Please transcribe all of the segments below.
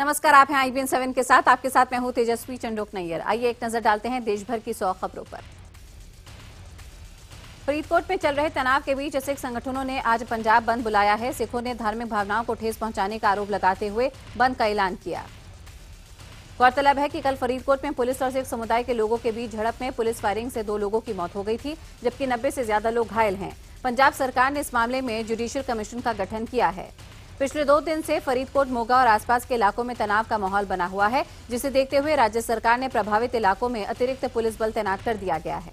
नमस्कार आप हैं आईबीएन सेवन के साथ आपके साथ मैं हूं तेजस्वी चंडोक नैयर आइए एक नजर डालते हैं देश भर की सौ खबरों पर फरीदकोट में चल रहे तनाव के बीच सिख संगठनों ने आज पंजाब बंद बुलाया है सिखों ने धार्मिक भावनाओं को ठेस पहुंचाने का आरोप लगाते हुए बंद का ऐलान किया गौरतलब है कि कल फरीदकोट में पुलिस और सिख समुदाय के लोगों के बीच झड़प में पुलिस फायरिंग से दो लोगों की मौत हो गई थी जबकि नब्बे से ज्यादा लोग घायल हैं पंजाब सरकार ने इस मामले में जुडिशियल कमीशन का गठन किया है पिछले दो दिन से फरीदकोट मोगा और आसपास के इलाकों में तनाव का माहौल बना हुआ है जिसे देखते हुए राज्य सरकार ने प्रभावित इलाकों में अतिरिक्त पुलिस बल तैनात कर दिया गया है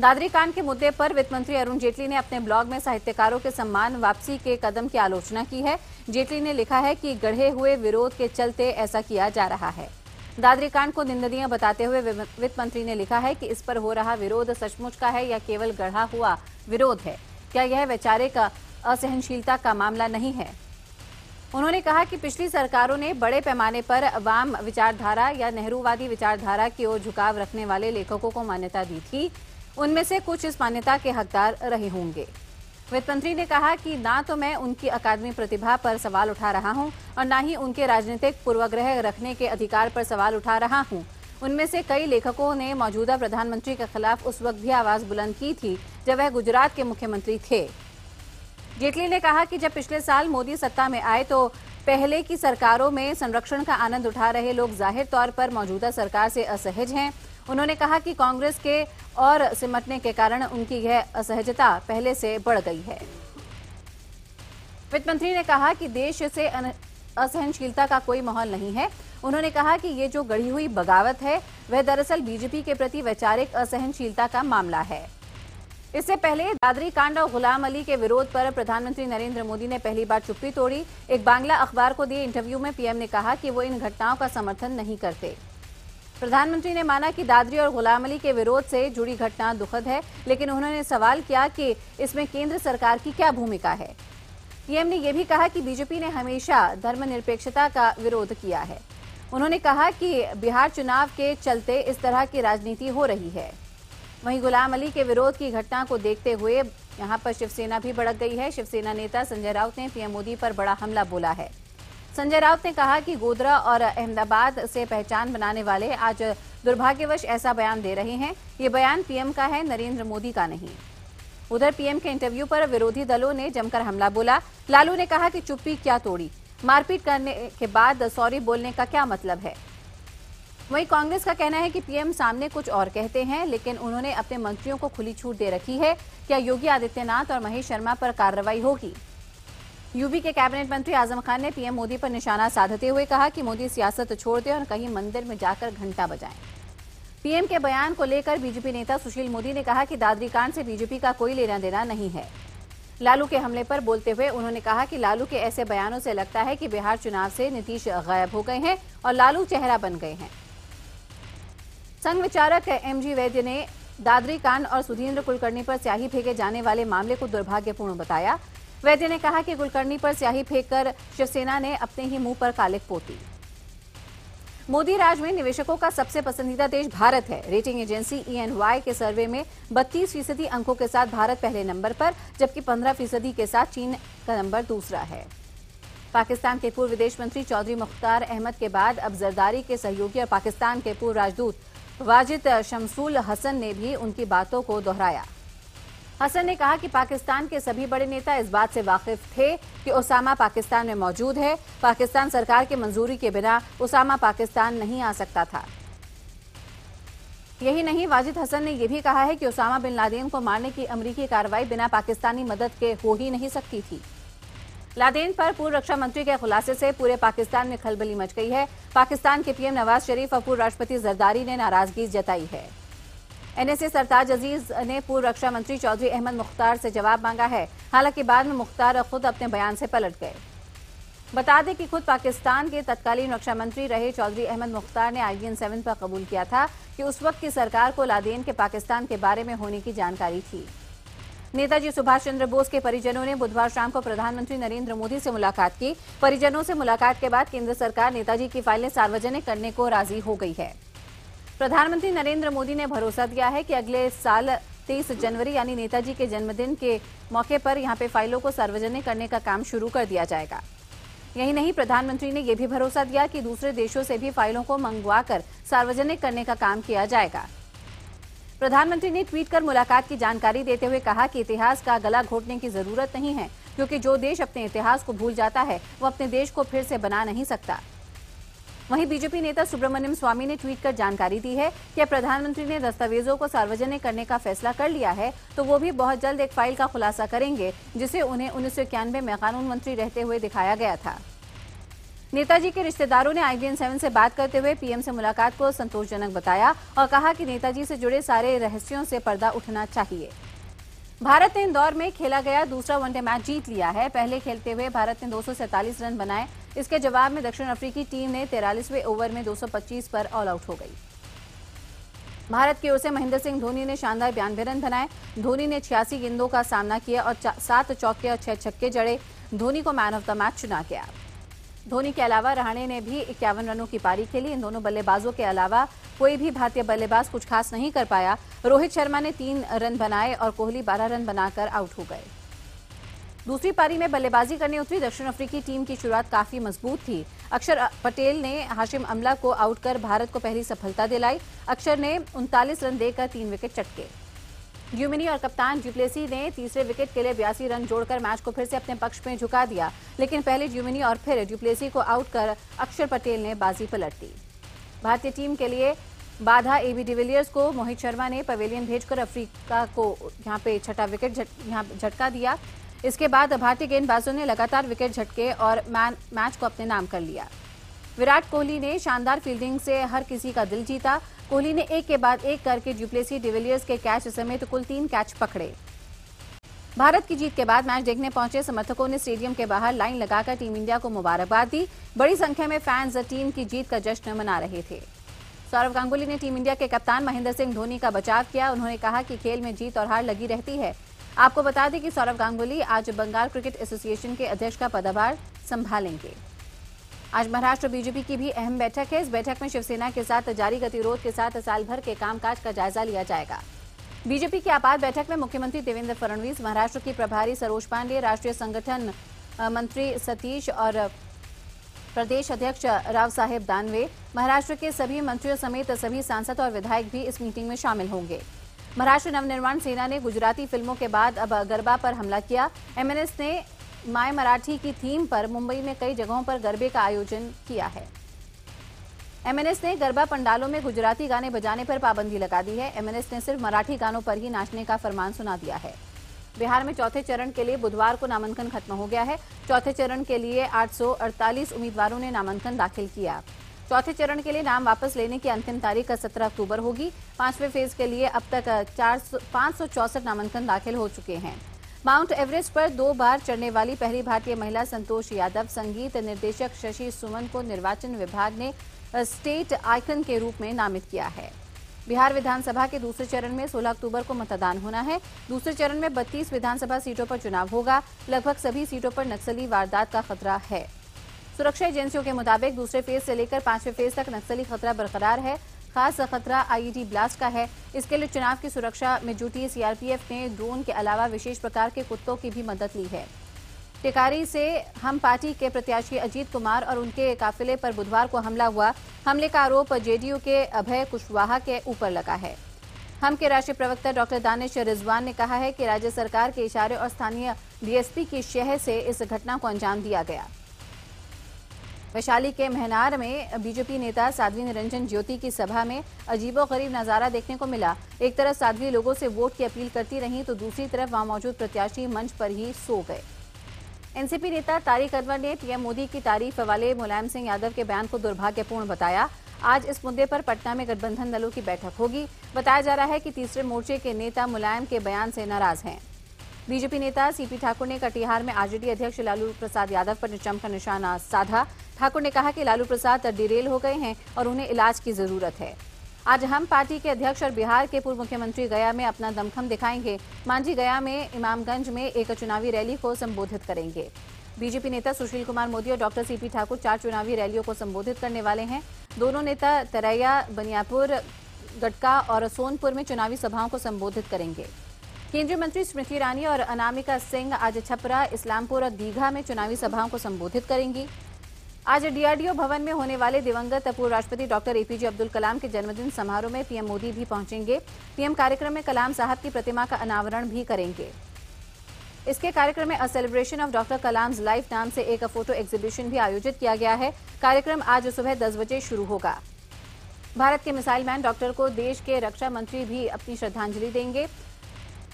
दादरी कांड के मुद्दे पर वित्त मंत्री अरुण जेटली ने अपने ब्लॉग में साहित्यकारों के सम्मान वापसी के कदम की आलोचना की है जेटली ने लिखा है कि गढ़े हुए विरोध के चलते ऐसा किया जा रहा है दादरी कांड को निंदनीय बताते हुए वित्त मंत्री ने लिखा है कि इस पर हो रहा विरोध सचमुच का है या केवल गढ़ा हुआ विरोध है क्या यह वैचारिक असहनशीलता का मामला नहीं है उन्होंने कहा कि पिछली सरकारों ने बड़े पैमाने पर वाम विचारधारा या नेहरूवादी विचारधारा की ओर झुकाव रखने वाले लेखकों को मान्यता दी थी उनमें से कुछ इस मान्यता के हकदार रहे होंगे वित्त मंत्री ने कहा कि ना तो मैं उनकी अकादमी प्रतिभा पर सवाल उठा रहा हूं और ना ही उनके राजनीतिक पूर्वाग्रह रखने के अधिकार पर सवाल उठा रहा हूं उनमें से कई लेखकों ने मौजूदा प्रधानमंत्री के खिलाफ उस वक्त भी आवाज बुलंद की थी जब वह गुजरात के मुख्यमंत्री थे जेटली ने कहा कि जब पिछले साल मोदी सत्ता में आए तो पहले की सरकारों में संरक्षण का आनंद उठा रहे लोग जाहिर तौर पर मौजूदा सरकार से असहज हैं उन्होंने कहा कि कांग्रेस के और सिमटने के कारण उनकी यह असहजता पहले से बढ़ गई है वित्त मंत्री ने कहा कि देश से असहनशीलता का कोई माहौल नहीं है उन्होंने कहा कि ये जो गढ़ी हुई बगावत है वह दरअसल बीजेपी के प्रति वैचारिक असहनशीलता का मामला है इससे पहले दादरी कांड और गुलाम अली के विरोध पर प्रधानमंत्री नरेंद्र मोदी ने पहली बार चुप्पी तोड़ी एक बांग्ला अखबार को दिए इंटरव्यू में पीएम ने कहा कि वो इन घटनाओं का समर्थन नहीं करते प्रधानमंत्री ने माना कि दादरी और गुलाम अली के विरोध से जुड़ी घटना दुखद है लेकिन उन्होंने सवाल किया कि इसमें केंद्र सरकार की क्या भूमिका है पीएम ने यह भी कहा कि बीजेपी ने हमेशा धर्मनिरपेक्षता का विरोध किया है उन्होंने कहा कि बिहार चुनाव के चलते इस तरह की राजनीति हो रही है वहीं गुलाम अली के विरोध की घटना को देखते हुए यहां पर शिवसेना भी भड़क गई है शिवसेना नेता संजय राउत ने पीएम मोदी पर बड़ा हमला बोला है संजय राउत ने कहा कि गोधरा और अहमदाबाद से पहचान बनाने वाले आज दुर्भाग्यवश ऐसा बयान दे रहे हैं ये बयान पीएम का है नरेंद्र मोदी का नहीं उधर पीएम के इंटरव्यू पर विरोधी दलों ने जमकर हमला बोला लालू ने कहा कि चुप्पी क्या तोड़ी मारपीट करने के बाद सॉरी बोलने का क्या मतलब है वहीं कांग्रेस का कहना है कि पीएम सामने कुछ और कहते हैं लेकिन उन्होंने अपने मंत्रियों को खुली छूट दे रखी है क्या योगी आदित्यनाथ और महेश शर्मा पर कार्रवाई होगी यूपी के कैबिनेट मंत्री आजम खान ने पीएम मोदी पर निशाना साधते हुए कहा कि मोदी सियासत छोड़ दें और कहीं मंदिर में जाकर घंटा बजाएं। पीएम के बयान को लेकर बीजेपी नेता सुशील मोदी ने कहा कि दादरी कांड से बीजेपी का कोई लेना देना नहीं है लालू के हमले पर बोलते हुए उन्होंने कहा कि लालू के ऐसे बयानों से लगता है कि बिहार चुनाव से नीतीश गायब हो गए हैं और लालू चेहरा बन गए हैं संघ विचारक एम जी वैद्य ने दादरी कांड और सुधीन्द्र कुलकर्णी पर स्याही फेंके जाने वाले मामले को दुर्भाग्यपूर्ण बताया वैद्य ने कहा कि कुलकर्णी पर स्याही फेंककर शिवसेना ने अपने ही मुंह पर कालिक पोती मोदी राज में निवेशकों का सबसे पसंदीदा देश भारत है रेटिंग एजेंसी ईएनवाई e के सर्वे में 32 फीसदी अंकों के साथ भारत पहले नंबर पर जबकि 15 फीसदी के साथ चीन का नंबर दूसरा है पाकिस्तान के पूर्व विदेश मंत्री चौधरी मुख्तार अहमद के बाद अब जरदारी के सहयोगी और पाकिस्तान के पूर्व राजदूत वाजिद शमसूल हसन ने भी उनकी बातों को दोहराया हसन ने कहा कि पाकिस्तान के सभी बड़े नेता इस बात से वाकिफ थे कि ओसामा पाकिस्तान में मौजूद है पाकिस्तान सरकार के मंजूरी के बिना ओसामा पाकिस्तान नहीं आ सकता था यही नहीं वाजिद हसन ने यह भी कहा है कि ओसामा बिन लादेन को मारने की अमरीकी कार्रवाई बिना पाकिस्तानी मदद के हो ही नहीं सकती थी लादेन पर पूर्व रक्षा मंत्री के खुलासे से पूरे पाकिस्तान में खलबली मच गई है पाकिस्तान के पीएम नवाज शरीफ और पूर्व राष्ट्रपति जरदारी ने नाराजगी जताई है एनएसए सरताज अजीज ने पूर्व रक्षा मंत्री चौधरी अहमद मुख्तार से जवाब मांगा है हालांकि बाद में मुख्तार खुद अपने बयान से पलट गए बता दें कि खुद पाकिस्तान के तत्कालीन रक्षा मंत्री रहे चौधरी अहमद मुख्तार ने आईडीएन सेवन पर कबूल किया था कि उस वक्त की सरकार को लादेन के पाकिस्तान के बारे में होने की जानकारी थी नेताजी सुभाष चंद्र बोस के परिजनों ने बुधवार शाम को प्रधानमंत्री नरेंद्र मोदी से मुलाकात की परिजनों से मुलाकात के बाद केंद्र सरकार नेताजी की फाइलें सार्वजनिक करने को राजी हो गई है प्रधानमंत्री नरेंद्र मोदी ने भरोसा दिया है कि अगले साल तेईस जनवरी यानी नेताजी के जन्मदिन के मौके पर यहाँ पे फाइलों को सार्वजनिक करने का काम शुरू कर दिया जाएगा यही नहीं प्रधानमंत्री ने यह भी भरोसा दिया कि दूसरे देशों से भी फाइलों को मंगवा कर सार्वजनिक करने का काम किया जाएगा प्रधानमंत्री ने ट्वीट कर मुलाकात की जानकारी देते हुए कहा कि इतिहास का गला घोटने की जरूरत नहीं है क्योंकि जो देश अपने इतिहास को भूल जाता है वो अपने देश को फिर से बना नहीं सकता वहीं बीजेपी नेता सुब्रमण्यम स्वामी ने ट्वीट कर जानकारी दी है कि प्रधानमंत्री ने दस्तावेजों को सार्वजनिक करने का फैसला कर लिया है तो वो भी बहुत जल्द एक फाइल का खुलासा करेंगे जिसे उन्हें उन्नीस में कानून मंत्री रहते हुए दिखाया गया था नेताजी के रिश्तेदारों ने आईबीएन सेवन से बात करते हुए पीएम से मुलाकात को संतोषजनक बताया और कहा कि नेताजी से जुड़े सारे रहस्यों से पर्दा उठना चाहिए भारत ने इंदौर में खेला गया दूसरा वनडे मैच जीत लिया है पहले खेलते हुए भारत ने दो रन बनाए इसके जवाब में दक्षिण अफ्रीकी टीम ने तेरालीसवें ओवर में 225 पर ऑल आउट हो गई भारत की ओर से महेंद्र सिंह धोनी ने शानदार बयानवे रन बनाए धोनी ने छियासी गेंदों का सामना किया और सात चौके और छह छक्के जड़े धोनी को मैन ऑफ द मैच चुना गया धोनी के अलावा रहाणे ने भी इक्यावन रनों की पारी खेली इन दोनों बल्लेबाजों के अलावा कोई भी भारतीय बल्लेबाज कुछ खास नहीं कर पाया रोहित शर्मा ने तीन रन बनाए और कोहली बारह रन बनाकर आउट हो गए दूसरी पारी में बल्लेबाजी करने उतरी दक्षिण अफ्रीकी टीम की शुरुआत काफी मजबूत थी अक्षर पटेल ने हाशिम अमला को आउट कर भारत को पहली सफलता दिलाई अक्षर ने उनतालीस रन देकर तीन विकेट चटके यूमिनी और कप्तान डुप्लेसी ने तीसरे विकेट के लिए बयासी रन जोड़कर मैच को फिर से अपने पक्ष में झुका दिया लेकिन पहले यूमिनी और फिर डुप्लेसी को आउट कर अक्षर पटेल ने बाजी पलट दी भारतीय टीम के लिए बाधा एबी डिविलियर्स को मोहित शर्मा ने पवेलियन भेजकर अफ्रीका को यहाँ पे छठा विकेट यहाँ झटका दिया इसके बाद भारतीय गेंदबाजों ने लगातार विकेट झटके और मैच को अपने नाम कर लिया विराट कोहली ने शानदार फील्डिंग से हर किसी का दिल जीता कोहली ने एक के बाद एक करके डुप्लेसी डिविलियर्स के कैच समेत कुल तीन कैच पकड़े भारत की जीत के बाद मैच देखने पहुंचे समर्थकों ने स्टेडियम के बाहर लाइन लगाकर टीम इंडिया को मुबारकबाद दी बड़ी संख्या में फैंस टीम की जीत का जश्न मना रहे थे सौरव गांगुली ने टीम इंडिया के कप्तान महेंद्र सिंह धोनी का बचाव किया उन्होंने कहा कि खेल में जीत और हार लगी रहती है आपको बता दें कि सौरव गांगुली आज बंगाल क्रिकेट एसोसिएशन के अध्यक्ष का पदभार संभालेंगे आज महाराष्ट्र बीजेपी की भी अहम बैठक है इस बैठक में शिवसेना के साथ जारी गतिरोध के साथ साल भर के कामकाज का जायजा लिया जाएगा बीजेपी की आपात बैठक में मुख्यमंत्री देवेंद्र फडणवीस महाराष्ट्र की प्रभारी सरोज पांडे राष्ट्रीय संगठन मंत्री सतीश और प्रदेश अध्यक्ष राव साहेब दानवे महाराष्ट्र के सभी मंत्रियों समेत सभी सांसद और विधायक भी इस मीटिंग में शामिल होंगे महाराष्ट्र नवनिर्माण सेना ने गुजराती फिल्मों के बाद अब गरबा पर हमला किया एमएनएस ने माए मराठी की थीम पर मुंबई में कई जगहों पर गरबे का आयोजन किया है एमएनएस ने गरबा पंडालों में गुजराती गाने बजाने पर पाबंदी लगा दी है एमएनएस ने सिर्फ मराठी गानों पर ही नाचने का फरमान सुना दिया है बिहार में चौथे चरण के लिए बुधवार को नामांकन खत्म हो गया है चौथे चरण के लिए 848 उम्मीदवारों ने नामांकन दाखिल किया चौथे चरण के लिए नाम वापस लेने की अंतिम तारीख सत्रह अक्टूबर होगी पांचवें फेज के लिए अब तक चार नामांकन दाखिल हो चुके हैं माउंट एवरेस्ट पर दो बार चढ़ने वाली पहली भारतीय महिला संतोष यादव संगीत निर्देशक शशि सुमन को निर्वाचन विभाग ने स्टेट आइकन के रूप में नामित किया है बिहार विधानसभा के दूसरे चरण में 16 अक्टूबर को मतदान होना है दूसरे चरण में 32 विधानसभा सीटों पर चुनाव होगा लगभग सभी सीटों पर नक्सली वारदात का खतरा है सुरक्षा एजेंसियों के मुताबिक दूसरे फेज से लेकर पांचवें फेज तक नक्सली खतरा बरकरार है खास खतरा आईईडी ब्लास्ट e का है इसके लिए चुनाव की सुरक्षा में जुटी सीआरपीएफ ने ड्रोन के अलावा विशेष प्रकार के कुत्तों की भी मदद ली है टिकारी से हम पार्टी के प्रत्याशी अजीत कुमार और उनके काफिले पर बुधवार को हमला हुआ हमले का आरोप जेडीयू के अभय कुशवाहा के ऊपर लगा है हम के राष्ट्रीय प्रवक्ता डॉक्टर दानिश रिजवान ने कहा है कि राज्य सरकार के इशारे और स्थानीय डीएसपी की शह से इस घटना को अंजाम दिया गया वैशाली के महनार में बीजेपी नेता साध्वी निरंजन ज्योति की सभा में अजीबोगरीब नज़ारा देखने को मिला एक तरफ साध्वी लोगों से वोट की अपील करती रहीं तो दूसरी तरफ वहां मौजूद प्रत्याशी मंच पर ही सो गए एनसीपी नेता तारिक अनवर ने पीएम मोदी की तारीफ वाले मुलायम सिंह यादव के बयान को दुर्भाग्यपूर्ण बताया आज इस मुद्दे पर पटना में गठबंधन दलों की बैठक होगी बताया जा रहा है कि तीसरे मोर्चे के नेता मुलायम के बयान से नाराज हैं बीजेपी नेता सीपी ठाकुर ने कटिहार में आरजेडी अध्यक्ष लालू प्रसाद यादव पर जमकर निशाना साधा ठाकुर ने कहा कि लालू प्रसाद डिरेल हो गए हैं और उन्हें इलाज की जरूरत है आज हम पार्टी के अध्यक्ष और बिहार के पूर्व मुख्यमंत्री गया में अपना दमखम दिखाएंगे मांझी गया में इमामगंज में एक चुनावी रैली को संबोधित करेंगे बीजेपी नेता सुशील कुमार मोदी और डॉक्टर सीपी ठाकुर चार चुनावी रैलियों को संबोधित करने वाले हैं दोनों नेता तरैया बनियापुर गटका और सोनपुर में चुनावी सभाओं को संबोधित करेंगे केंद्रीय मंत्री स्मृति ईरानी और अनामिका सिंह आज छपरा इस्लामपुर और दीघा में चुनावी सभाओं को संबोधित करेंगी आज डीआरडीओ भवन में होने वाले दिवंगत पूर्व राष्ट्रपति डॉक्टर एपीजे अब्दुल कलाम के जन्मदिन समारोह में पीएम मोदी भी पहुंचेंगे पीएम कार्यक्रम में कलाम साहब की प्रतिमा का अनावरण भी करेंगे इसके कार्यक्रम में a celebration of doctor Kalam's life नाम से एक फोटो एग्जीबिशन भी आयोजित किया गया है कार्यक्रम आज सुबह दस बजे शुरू होगा भारत के मिसाइल मैन डॉक्टर को देश के रक्षा मंत्री भी अपनी श्रद्धांजलि देंगे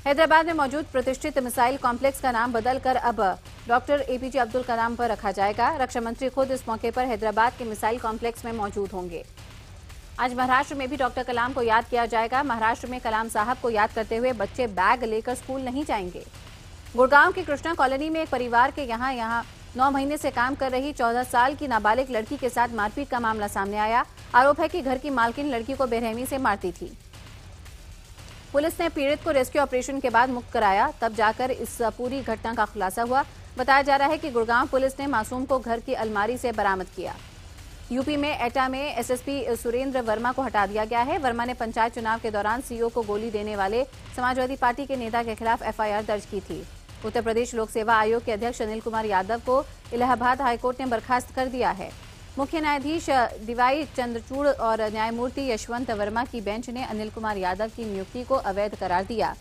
हैदराबाद में मौजूद प्रतिष्ठित मिसाइल कॉम्प्लेक्स का नाम बदलकर अब डॉक्टर एपीजे अब्दुल कलाम पर रखा जाएगा रक्षा मंत्री खुद इस मौके पर हैदराबाद के मिसाइल कॉम्प्लेक्स में मौजूद होंगे आज महाराष्ट्र में भी डॉक्टर कलाम को याद किया जाएगा महाराष्ट्र में कलाम साहब को याद करते हुए बच्चे बैग लेकर स्कूल नहीं जाएंगे गुड़गांव के कृष्णा कॉलोनी में एक परिवार के यहाँ यहाँ नौ महीने से काम कर रही चौदह साल की नाबालिग लड़की के साथ मारपीट का मामला सामने आया आरोप है कि घर की मालकिन लड़की को बेरहमी से मारती थी पुलिस ने पीड़ित को रेस्क्यू ऑपरेशन के बाद मुक्त कराया तब जाकर इस पूरी घटना का खुलासा हुआ बताया जा रहा है कि गुड़गांव पुलिस ने मासूम को घर की अलमारी से बरामद किया यूपी में एटा में एसएसपी सुरेंद्र वर्मा को हटा दिया गया है वर्मा ने पंचायत चुनाव के दौरान सीओ को गोली देने वाले समाजवादी पार्टी के नेता के खिलाफ एफआईआर दर्ज की थी उत्तर प्रदेश लोक सेवा आयोग के अध्यक्ष अनिल कुमार यादव को इलाहाबाद हाईकोर्ट ने बर्खास्त कर दिया है मुख्य न्यायाधीश दिवाई चंद्रचूड़ और न्यायमूर्ति यशवंत वर्मा की बेंच ने अनिल कुमार यादव की नियुक्ति को अवैध करार दिया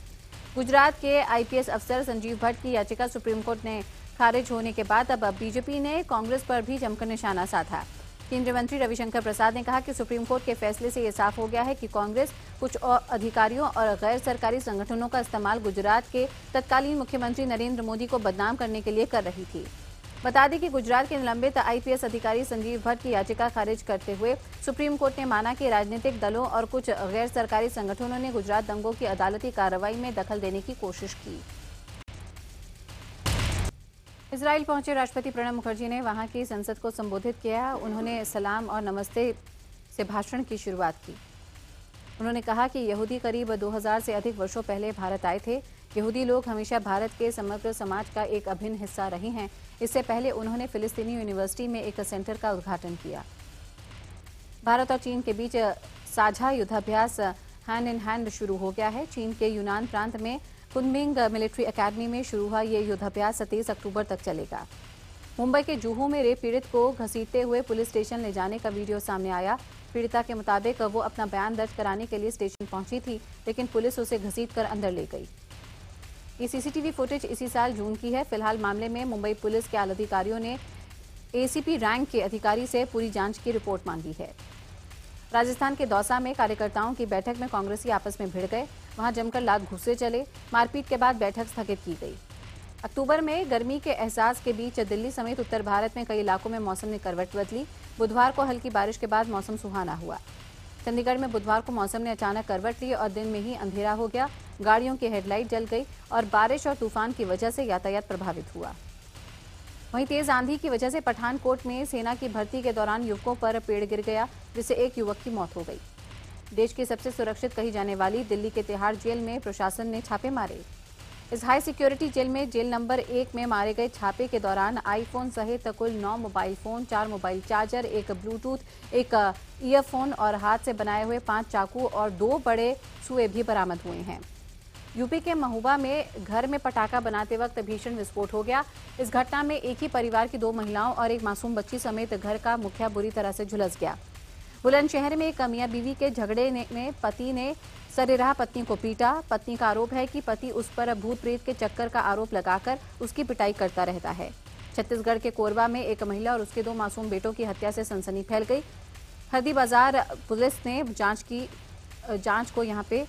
गुजरात के आईपीएस अफसर संजीव भट्ट की याचिका सुप्रीम कोर्ट ने खारिज होने के बाद अब बीजेपी ने कांग्रेस पर भी जमकर निशाना साधा केंद्रीय मंत्री रविशंकर प्रसाद ने कहा कि सुप्रीम कोर्ट के फैसले से ये साफ हो गया है कि कांग्रेस कुछ और अधिकारियों और गैर सरकारी संगठनों का इस्तेमाल गुजरात के तत्कालीन मुख्यमंत्री नरेंद्र मोदी को बदनाम करने के लिए कर रही थी बता दें कि गुजरात के निलंबित आईपीएस अधिकारी संजीव भट्ट की याचिका खारिज करते हुए सुप्रीम कोर्ट ने माना कि राजनीतिक दलों और कुछ गैर सरकारी संगठनों ने गुजरात दंगों की अदालती कार्रवाई में दखल देने की कोशिश की इसराइल पहुंचे राष्ट्रपति प्रणब मुखर्जी ने वहां की संसद को संबोधित किया उन्होंने सलाम और नमस्ते से भाषण की शुरुआत की उन्होंने कहा कि यहूदी करीब 2000 से अधिक वर्षों पहले भारत आए थे यहूदी लोग हमेशा भारत के समग्र समाज का एक अभिन्न हिस्सा रहे हैं इससे पहले उन्होंने फिलिस्तीनी यूनिवर्सिटी में एक सेंटर का उद्घाटन किया भारत और चीन के बीच साझा युद्धाभ्यास हैंड इन हैंड शुरू हो गया है चीन के यूनान प्रांत में कुनमिंग मिलिट्री एकेडमी में शुरू हुआ यह युद्धाभ्यास तेईस अक्टूबर तक चलेगा मुंबई के जूहू में रेप पीड़ित को घसीटते हुए पुलिस स्टेशन ले जाने का वीडियो सामने आया पीड़िता के मुताबिक वो अपना बयान दर्ज कराने के लिए स्टेशन पहुंची थी लेकिन पुलिस उसे घसीट कर अंदर ले गई ये सीसीटीवी फुटेज इसी साल जून की है फिलहाल मामले में मुंबई पुलिस के आला अधिकारियों ने एसीपी रैंक के अधिकारी से पूरी जांच की रिपोर्ट मांगी है राजस्थान के दौसा में कार्यकर्ताओं की बैठक में कांग्रेसी आपस में भिड़ गए वहां जमकर लात घुसे चले मारपीट के बाद बैठक स्थगित की गई अक्टूबर में गर्मी के एहसास के बीच दिल्ली समेत उत्तर भारत में कई इलाकों में मौसम ने करवट बदली बुधवार को हल्की बारिश के बाद मौसम सुहाना हुआ चंडीगढ़ में बुधवार को मौसम ने अचानक करवट ली और दिन में ही अंधेरा हो गया गाड़ियों की हेडलाइट जल गई और बारिश और तूफान की वजह से यातायात प्रभावित हुआ वहीं तेज आंधी की वजह से पठानकोट में सेना की भर्ती के दौरान युवकों पर पेड़ गिर गया जिससे एक युवक की मौत हो गई देश की सबसे सुरक्षित कही जाने वाली दिल्ली के तिहाड़ जेल में प्रशासन ने छापे मारे इस हाई सिक्योरिटी जेल में जेल नंबर एक में मारे गए छापे के दौरान आईफोन सहित कुल नौ मोबाइल फोन चार मोबाइल चार्जर एक ब्लूटूथ एक ईयरफोन और हाथ से बनाए हुए पांच चाकू और दो बड़े सुए भी बरामद हुए हैं यूपी के महुबा में घर में पटाखा बनाते वक्त भीषण विस्फोट हो गया इस घटना में एक ही परिवार की दो महिलाओं और एक मासूम बच्ची समेत घर का मुखिया बुरी तरह से झुलस गया बुलंदशहर में कमिया बीवी के झगड़े में पति ने सरेराह पत्नी को पीटा पत्नी का आरोप है कि पति उस पर भूत प्रेत के चक्कर का आरोप लगाकर उसकी पिटाई करता रहता है छत्तीसगढ़ के कोरबा में एक महिला और उसके दो मासूम बेटों की हत्या से सनसनी फैल गई हदी बाजार पुलिस ने जांच की जांच को यहां पे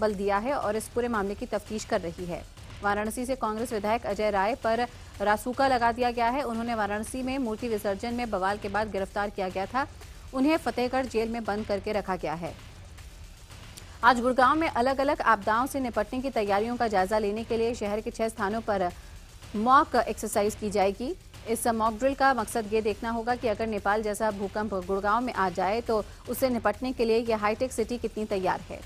बल दिया है और इस पूरे मामले की तफ्तीश कर रही है वाराणसी से कांग्रेस विधायक अजय राय पर रासूका लगा दिया गया है उन्होंने वाराणसी में मूर्ति विसर्जन में बवाल के बाद गिरफ्तार किया गया था उन्हें फतेहगढ़ जेल में बंद करके रखा गया है आज गुड़गांव में अलग अलग आपदाओं से निपटने की तैयारियों का जायजा लेने के लिए शहर के छह स्थानों पर मॉक एक्सरसाइज की जाएगी इस मॉक ड्रिल का मकसद ये देखना होगा कि अगर नेपाल जैसा भूकंप गुड़गांव में आ जाए तो उससे निपटने के लिए यह हाईटेक सिटी कितनी तैयार है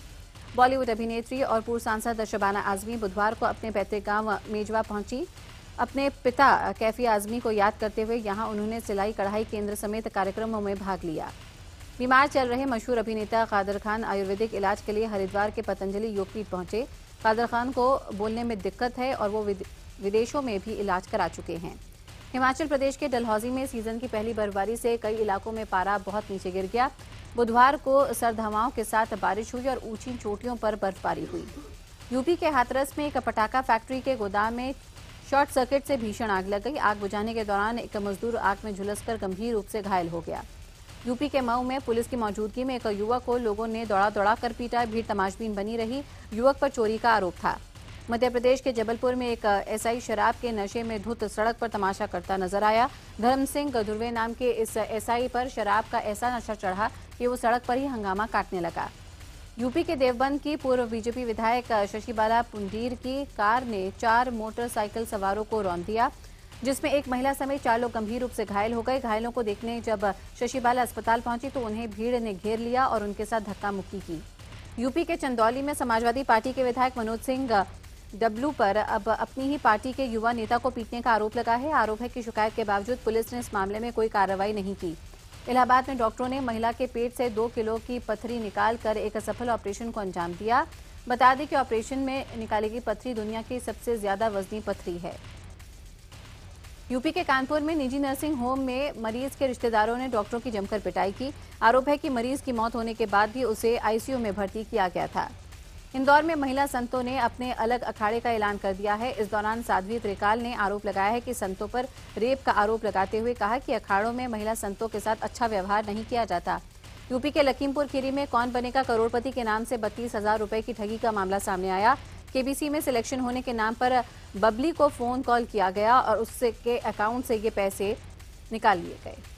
बॉलीवुड अभिनेत्री और पूर्व सांसद शबाना आजमी बुधवार को अपने पैतृक गांव मेजवा पहुंची अपने पिता कैफी आजमी को याद करते हुए यहां उन्होंने सिलाई कढ़ाई केंद्र समेत कार्यक्रमों में भाग लिया बीमार चल रहे मशहूर अभिनेता कादर खान आयुर्वेदिक इलाज के लिए हरिद्वार के पतंजलि योगपीठ पहुंचे कादर खान को बोलने में दिक्कत है और वो विदेशों में भी इलाज करा चुके हैं हिमाचल प्रदेश के डलहौजी में सीजन की पहली बर्फबारी से कई इलाकों में पारा बहुत नीचे गिर गया बुधवार को सर्द हवाओं के साथ बारिश हुई और ऊंची चोटियों पर बर्फबारी हुई यूपी के हाथरस में एक पटाखा फैक्ट्री के गोदाम में शॉर्ट सर्किट से भीषण आग लग गई आग बुझाने के दौरान एक मजदूर आग में झुलस गंभीर रूप से घायल हो गया यूपी के मऊ में पुलिस की मौजूदगी में एक युवक को लोगों ने दौड़ा दौड़ा कर पीटा भीड़ तमाशबीन बनी रही युवक पर चोरी का आरोप था मध्य प्रदेश के जबलपुर में एक एसआई शराब के नशे में धुत सड़क पर तमाशा करता नजर आया धर्म सिंह ध्रवे नाम के इस एसआई पर शराब का ऐसा नशा चढ़ा कि वो सड़क पर ही हंगामा काटने लगा यूपी के देवबंद की पूर्व बीजेपी विधायक शशिबाला पुंडीर की कार ने चार मोटरसाइकिल सवारों को रौन दिया जिसमें एक महिला समेत चार लोग गंभीर रूप से घायल हो गए घायलों को देखने जब शशिबाला अस्पताल पहुंची तो उन्हें भीड़ ने घेर लिया और उनके साथ धक्का मुक्की की यूपी के चंदौली में समाजवादी पार्टी के विधायक मनोज सिंह डब्लू पर अब अपनी ही पार्टी के युवा नेता को पीटने का आरोप लगा है आरोप है कि शिकायत के बावजूद पुलिस ने इस मामले में कोई कार्रवाई नहीं की इलाहाबाद में डॉक्टरों ने महिला के पेट से दो किलो की पथरी निकालकर एक असफल ऑपरेशन को अंजाम दिया बता दें कि ऑपरेशन में निकाली गई पथरी दुनिया की सबसे ज्यादा वजनी पथरी है यूपी के कानपुर में निजी नर्सिंग होम में मरीज के रिश्तेदारों ने डॉक्टरों की जमकर पिटाई की आरोप है कि मरीज की मौत होने के बाद भी उसे आईसीयू में भर्ती किया गया था इंदौर में महिला संतों ने अपने अलग अखाड़े का ऐलान कर दिया है इस दौरान साध्वी त्रिकाल ने आरोप लगाया है कि संतों पर रेप का आरोप लगाते हुए कहा कि अखाड़ों में महिला संतों के साथ अच्छा व्यवहार नहीं किया जाता यूपी के लखीमपुर खीरी में कौन बनेगा करोड़पति के नाम से बत्तीस हजार रुपए की ठगी का मामला सामने आया केबीसी में सिलेक्शन होने के नाम पर बबली को फोन कॉल किया गया और उसके अकाउंट से ये पैसे निकाल लिए गए